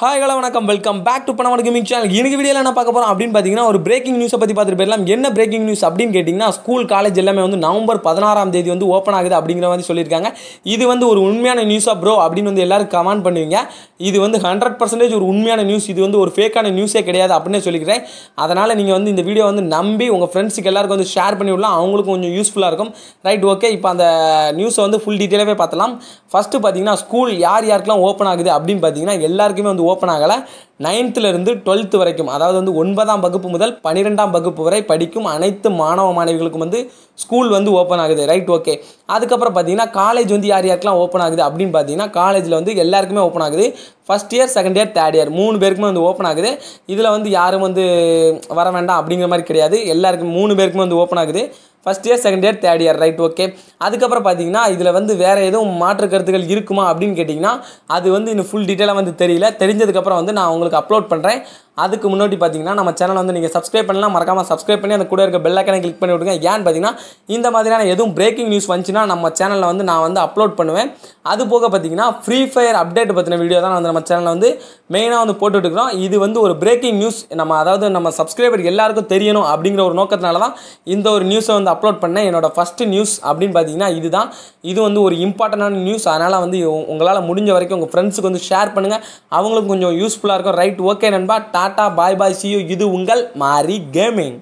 hi hello வணக்கம் welcome back to பணவன gaming channel எனக்கு வீடியோவில் என்ன பார்க்க போகிறோம் அப்படின்னு பார்த்தீங்கன்னா ஒரு பிரேக்கிங் நியூஸை பற்றி பார்த்துட்டு போயிடலாம் என்ன பிரேக்கிங் நியூஸ் அப்படின்னு கேட்டிங்கன்னா ஸ்கூல் காலேஜ் எல்லாமே வந்து நவம்பர் பதினாறாம் தேதி வந்து ஓப்பன் ஆகுது அப்படிங்கிற மாதிரி சொல்லியிருக்காங்க இது வந்து ஒரு உண்மையான நியூஸாக ப்ரோ அப்படின்னு வந்து எல்லாரும் கமெண்ட் பண்ணுவீங்க இது வந்து ஹண்ட்ரட் பர்சன்டேஜ் ஒரு உண்மையான நியூஸ் இது வந்து ஒரு ஃபேக்கான நியூஸே கிடையாது அப்படின்னு சொல்லிக்கிறேன் அதனால் நீங்கள் வந்து இந்த வீடியோ வந்து நம்பி உங்கள் ஃப்ரெண்ட்ஸுக்கு எல்லாருக்கும் வந்து ஷேர் பண்ணி விடலாம் அவங்களுக்கும் கொஞ்சம் யூஸ்ஃபுல்லாக இருக்கும் ரைட் ஓகே இப்போ அந்த நியூஸை வந்து ஃபுல் டீட்டெயிலாகவே பார்த்தலாம் ஃபஸ்ட்டு பார்த்தீங்கன்னா ஸ்கூல் யார் யாருக்கெல்லாம் ஓப்பன் ஆகுது அப்படின்னு பார்த்தீங்கன்னா எல்லாருக்குமே வந்து ஓப்பன் ஆகலை நைன்த்துலேருந்து டுவெல்த்து வரைக்கும் அதாவது வந்து ஒன்பதாம் வகுப்பு முதல் பன்னிரெண்டாம் வகுப்பு வரை படிக்கும் அனைத்து மாணவ மாணவிகளுக்கும் வந்து ஸ்கூல் வந்து ஓப்பன் ஆகுது ரைட் ஓகே அதுக்கப்புறம் பார்த்தீங்கன்னா காலேஜ் வந்து யார் யாருக்கெலாம் ஓப்பன் ஆகுது அப்படின்னு பார்த்தீங்கன்னா காலேஜில் வந்து எல்லாருக்குமே ஓப்பன் ஆகுது first year second year third year மூணு பேருக்குமே வந்து ஓப்பன் ஆகுது இதில் வந்து யாரும் வந்து வர வேண்டாம் அப்படிங்கிற மாதிரி கிடையாது எல்லாருக்கும் மூணு பேருக்குமே வந்து ஓப்பன் ஆகுது first year second year third year right okay அதுக்கப்புறம் பார்த்தீங்கன்னா இதில் வந்து வேறு எதுவும் மாற்று கருத்துக்கள் இருக்குமா அப்படின்னு கேட்டிங்கன்னா அது வந்து இன்னும் ஃபுல் டீட்டெயிலாக வந்து தெரியல தெரிஞ்சதுக்கப்புறம் வந்து நான் உங்களுக்கு அப்லோட் பண்ணுறேன் அதுக்கு முன்னாடி பார்த்தீங்கன்னா நம்ம சேனல் வந்து நீங்கள் சப்ஸ்கிரைப் பண்ணலாம் மறக்காமல் சப்ஸ்கிரைப் பண்ணி அந்த கூட இருக்க ஐக்கனை கிளிக் பண்ணி விடுங்க ஏன் பார்த்தீங்கன்னா இந்த மாதிரியான எதுவும் பிரேக்கிங் நியூஸ் வந்துச்சுன்னா நம்ம சேனலில் வந்து நான் வந்து அப்லோட் பண்ணுவேன் அது போக பார்த்தீங்கன்னா ஃப்ரீ ஃபயர் அப்டேட் பற்றின வீடியோ தான் வந்து நம்ம சேனலில் வந்து மெயினாக வந்து போட்டுட்ருக்கிறோம் இது வந்து ஒரு பிரேக்கிங் நியூஸ் நம்ம அதாவது நம்ம சப்ஸ்கிரைபர் எல்லாருக்கும் தெரியணும் அப்படிங்கிற ஒரு நோக்கத்தினால தான் இந்த ஒரு நியூஸை வந்து அப்லோட் பண்ணேன் என்னோட ஃபஸ்ட்டு நியூஸ் அப்படின்னு பார்த்தீங்கன்னா இதுதான் இது வந்து ஒரு இம்பார்ட்டண்டான நியூஸ் அதனால் வந்து உங்களால் முடிஞ்ச வரைக்கும் உங்கள் ஃப்ரெண்ட்ஸுக்கு வந்து ஷேர் பண்ணுங்கள் அவங்களுக்கும் கொஞ்சம் யூஸ்ஃபுல்லாக இருக்கும் ரைட் ஓகே நண்பா டாட்டா பாய் பாய் சியூ இது உங்கள் மாரி கேமிங்